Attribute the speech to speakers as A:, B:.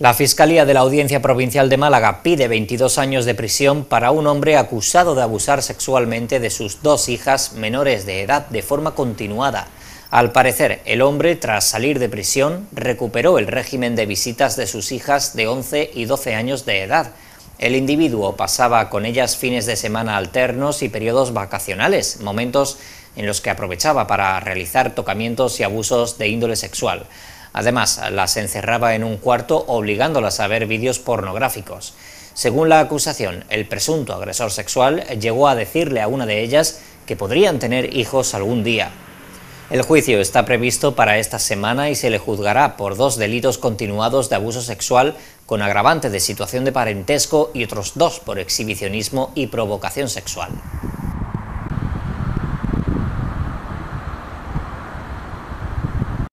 A: La Fiscalía de la Audiencia Provincial de Málaga pide 22 años de prisión para un hombre acusado de abusar sexualmente de sus dos hijas menores de edad de forma continuada. Al parecer, el hombre, tras salir de prisión, recuperó el régimen de visitas de sus hijas de 11 y 12 años de edad. El individuo pasaba con ellas fines de semana alternos y periodos vacacionales, momentos en los que aprovechaba para realizar tocamientos y abusos de índole sexual. Además, las encerraba en un cuarto obligándolas a ver vídeos pornográficos. Según la acusación, el presunto agresor sexual llegó a decirle a una de ellas que podrían tener hijos algún día. El juicio está previsto para esta semana y se le juzgará por dos delitos continuados de abuso sexual con agravante de situación de parentesco y otros dos por exhibicionismo y provocación sexual.